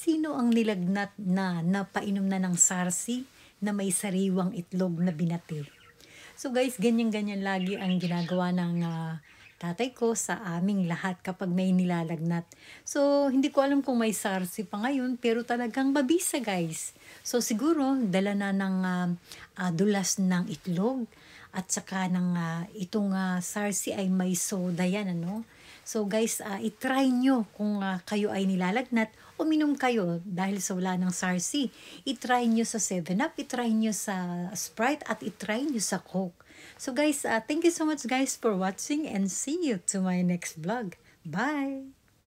Sino ang nilagnat na napainom na ng sarsi na may sariwang itlog na binati? So guys, ganyan-ganyan lagi ang ginagawa ng uh, tatay ko sa aming lahat kapag may nilalagnat. So, hindi ko alam kung may sarsi pa ngayon, pero talagang mabisa guys. So, siguro, dala na ng uh, uh, dulas ng itlog at saka ng uh, itong uh, sarsi ay may soda yan, ano? So guys, uh, itry nyo kung uh, kayo ay nilalagnat, uminom kayo dahil sa wala ng SARS-C. Itry nyo sa 7-Up, itry nyo sa Sprite, at itry nyo sa Coke. So guys, uh, thank you so much guys for watching and see you to my next vlog. Bye!